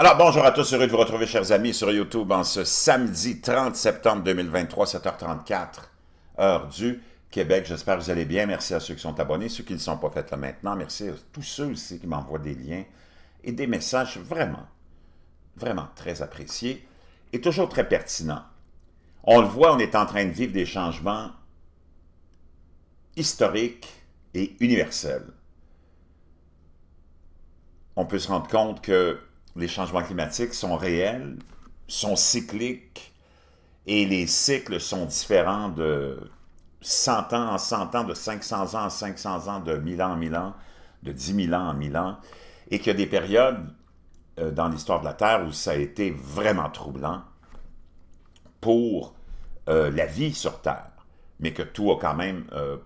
Alors, bonjour à tous, heureux de vous retrouver, chers amis, sur YouTube en ce samedi 30 septembre 2023, 7h34, heure du Québec. J'espère que vous allez bien. Merci à ceux qui sont abonnés, ceux qui ne sont pas faits là maintenant. Merci à tous ceux aussi qui m'envoient des liens et des messages vraiment, vraiment très appréciés et toujours très pertinents. On le voit, on est en train de vivre des changements historiques et universels. On peut se rendre compte que les changements climatiques sont réels, sont cycliques, et les cycles sont différents de 100 ans en 100 ans, de 500 ans en 500 ans, de 1000 ans en 1000 ans, de 10 000 ans en 1000 ans, et qu'il y a des périodes euh, dans l'histoire de la Terre où ça a été vraiment troublant pour euh, la vie sur Terre, mais que tout a quand même euh,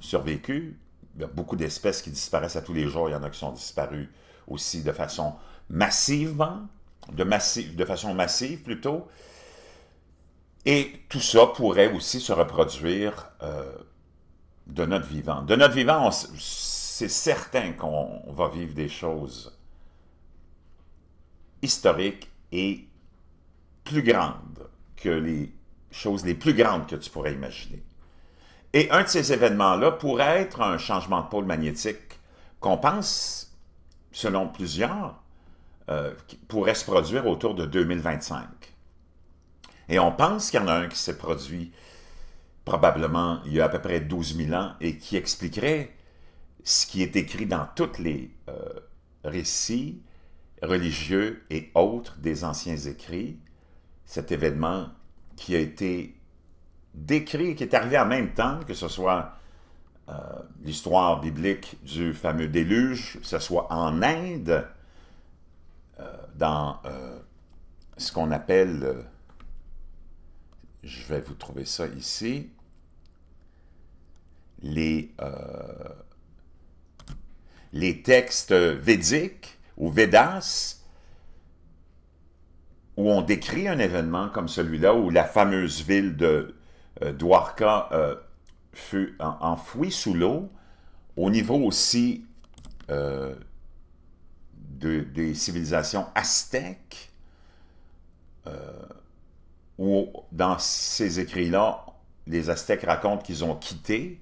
survécu. Il y a beaucoup d'espèces qui disparaissent à tous les jours, il y en a qui sont disparues aussi de façon massivement, de, massive, de façon massive plutôt, et tout ça pourrait aussi se reproduire euh, de notre vivant. De notre vivant, c'est certain qu'on va vivre des choses historiques et plus grandes que les choses les plus grandes que tu pourrais imaginer. Et un de ces événements-là pourrait être un changement de pôle magnétique qu'on pense, selon plusieurs, euh, pourrait se produire autour de 2025. Et on pense qu'il y en a un qui s'est produit probablement il y a à peu près 12 000 ans et qui expliquerait ce qui est écrit dans tous les euh, récits religieux et autres des anciens écrits, cet événement qui a été décrit, qui est arrivé en même temps, que ce soit euh, l'histoire biblique du fameux déluge, que ce soit en Inde, dans euh, ce qu'on appelle, euh, je vais vous trouver ça ici, les, euh, les textes védiques ou Vedas, où on décrit un événement comme celui-là, où la fameuse ville de Dwarka fut enfouie sous l'eau, au niveau aussi des civilisations aztèques, euh, où dans ces écrits-là, les Aztèques racontent qu'ils ont quitté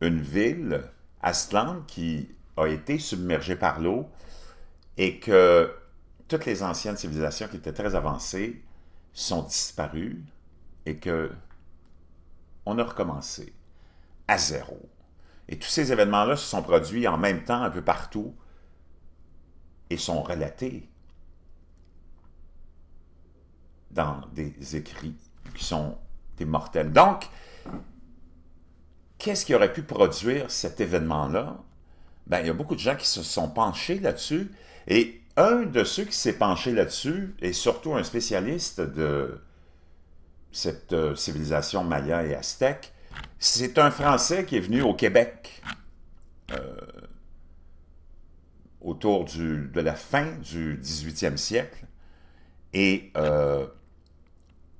une ville, Aztlan, qui a été submergée par l'eau, et que toutes les anciennes civilisations qui étaient très avancées sont disparues, et que on a recommencé à zéro. Et tous ces événements-là se sont produits en même temps un peu partout sont relatés dans des écrits qui sont des mortels. Donc, qu'est-ce qui aurait pu produire cet événement-là? Ben, il y a beaucoup de gens qui se sont penchés là-dessus, et un de ceux qui s'est penché là-dessus, et surtout un spécialiste de cette euh, civilisation maya et aztèque, c'est un Français qui est venu au Québec autour de la fin du XVIIIe siècle. Et euh,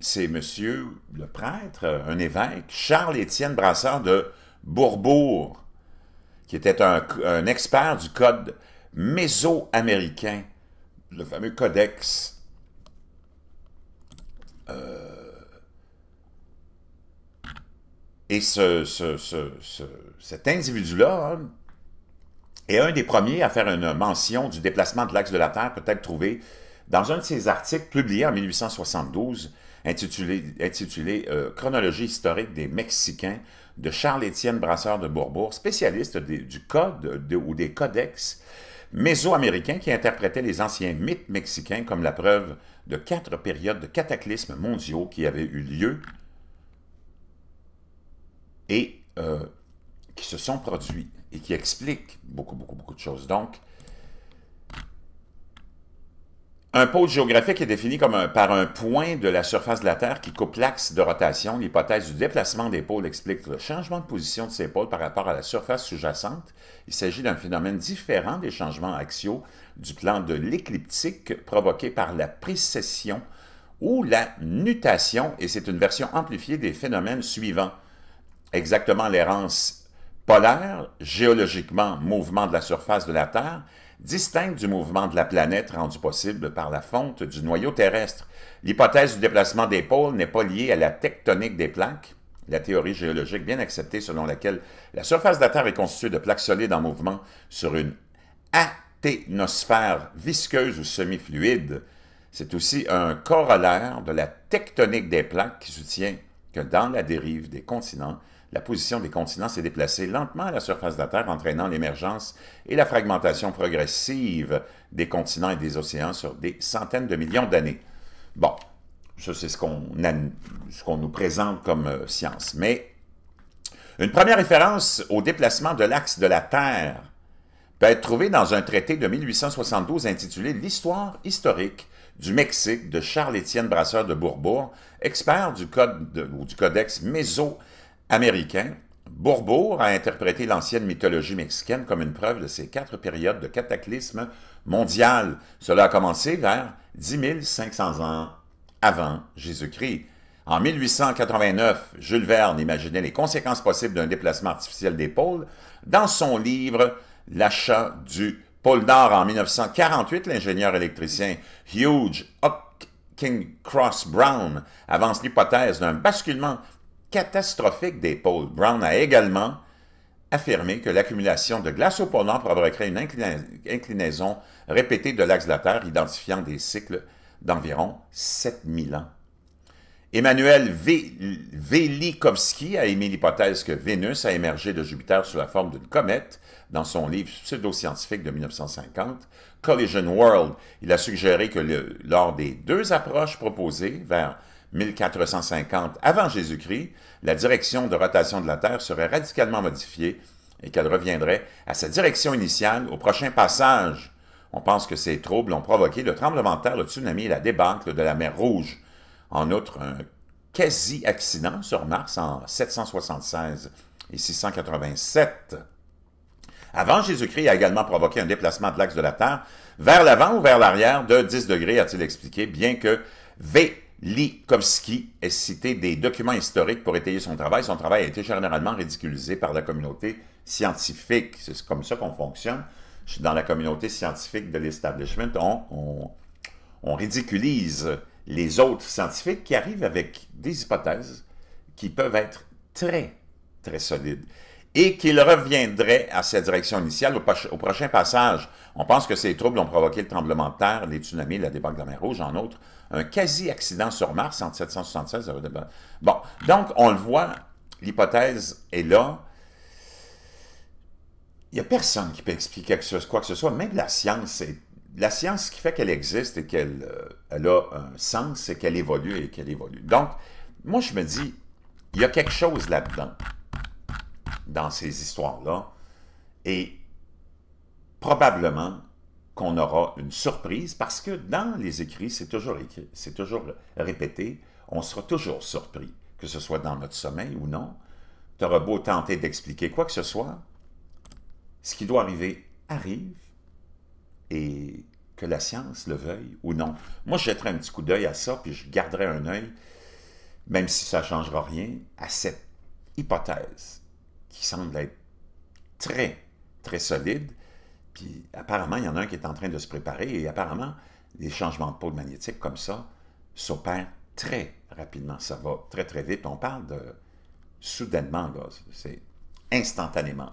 c'est monsieur le prêtre, un évêque, Charles-Étienne Brassard de Bourbourg, qui était un, expert du code méso-américain, le fameux codex. Euh, et ce, cet individu-là, hein, et un des premiers à faire une mention du déplacement de l'axe de la Terre peut être trouvé dans un de ses articles publiés en 1872 intitulé, intitulé euh, Chronologie historique des Mexicains de Charles-Étienne Brasseur de Bourbourg, spécialiste du code ou des codex mésoaméricains qui interprétaient les anciens mythes mexicains comme la preuve de quatre périodes de cataclysmes mondiaux qui avaient eu lieu et euh, qui se sont produits et qui expliquent beaucoup, beaucoup, beaucoup de choses. Donc, un pôle géographique est défini comme un, par un point de la surface de la Terre qui coupe l'axe de rotation. L'hypothèse du déplacement des pôles explique le changement de position de ces pôles par rapport à la surface sous-jacente. Il s'agit d'un phénomène différent des changements axiaux du plan de l'écliptique provoqué par la précession ou la nutation, et c'est une version amplifiée des phénomènes suivants. Exactement l'errance polaire, géologiquement mouvement de la surface de la Terre, distinct du mouvement de la planète rendu possible par la fonte du noyau terrestre. L'hypothèse du déplacement des pôles n'est pas liée à la tectonique des plaques, la théorie géologique bien acceptée selon laquelle la surface de la Terre est constituée de plaques solides en mouvement sur une athénosphère visqueuse ou semi-fluide. C'est aussi un corollaire de la tectonique des plaques qui soutient que dans la dérive des continents, la position des continents s'est déplacée lentement à la surface de la Terre, entraînant l'émergence et la fragmentation progressive des continents et des océans sur des centaines de millions d'années. Bon, ça c'est ce qu'on nous présente comme euh, science. Mais une première référence au déplacement de l'axe de la Terre peut être trouvée dans un traité de 1872 intitulé L'histoire historique du Mexique de Charles-Étienne Brasseur de Bourbourg, expert du, code du codex méso américain, Bourbourg a interprété l'ancienne mythologie mexicaine comme une preuve de ces quatre périodes de cataclysme mondial. Cela a commencé vers 10 500 ans avant Jésus-Christ. En 1889, Jules Verne imaginait les conséquences possibles d'un déplacement artificiel des pôles dans son livre L'achat du pôle d'or » En 1948, l'ingénieur électricien Hugh Hopkins Cross Brown avance l'hypothèse d'un basculement catastrophique des pôles. Brown a également affirmé que l'accumulation de glace au pôle Nord pourrait une inclinaison répétée de l'axe de la Terre, identifiant des cycles d'environ 7000 ans. Emmanuel Velikovsky a émis l'hypothèse que Vénus a émergé de Jupiter sous la forme d'une comète dans son livre pseudo-scientifique de 1950, Collision World. Il a suggéré que lors des deux approches proposées vers 1450 avant Jésus-Christ, la direction de rotation de la Terre serait radicalement modifiée et qu'elle reviendrait à sa direction initiale au prochain passage. On pense que ces troubles ont provoqué le tremblement de terre, le tsunami et la débâcle de la mer Rouge. En outre, un quasi-accident sur Mars en 776 et 687 avant Jésus-Christ a également provoqué un déplacement de l'axe de la Terre vers l'avant ou vers l'arrière de 10 degrés, a-t-il expliqué, bien que V Likovski est cité des documents historiques pour étayer son travail. Son travail a été généralement ridiculisé par la communauté scientifique. C'est comme ça qu'on fonctionne. Dans la communauté scientifique de l'establishment, on, ridiculise les autres scientifiques qui arrivent avec des hypothèses qui peuvent être très, très solides et qu'il reviendrait à sa direction initiale au, prochain passage. On pense que ces troubles ont provoqué le tremblement de terre, les tsunamis, la débâcle de la mer Rouge, en outre, un quasi-accident sur Mars en 1776. Bon, donc on le voit, l'hypothèse est là. Il n'y a personne qui peut expliquer quoi que ce soit, même la science la science, qui fait qu'elle existe et qu'elle euh, a un sens, c'est qu'elle évolue et qu'elle évolue. Donc, moi, je me dis, il y a quelque chose là-dedans dans ces histoires-là. Et probablement qu'on aura une surprise parce que dans les écrits, c'est toujours c'est toujours répété, on sera toujours surpris, que ce soit dans notre sommeil ou non. Tu auras beau tenter d'expliquer quoi que ce soit, ce qui doit arriver arrive et que la science le veuille ou non. Moi, je jetterai un petit coup d'œil à ça, puis je garderai un œil, même si ça ne changera rien, à cette hypothèse qui semble être très, très solide. Puis apparemment, il y en a un qui est en train de se préparer et apparemment, les changements de pôle magnétique comme ça s'opèrent très rapidement. Ça va très, très vite. On parle de soudainement, là. C'est instantanément.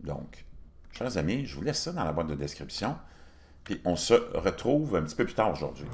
Donc, chers amis, je vous laisse ça dans la boîte de description. Puis on se retrouve un petit peu plus tard aujourd'hui.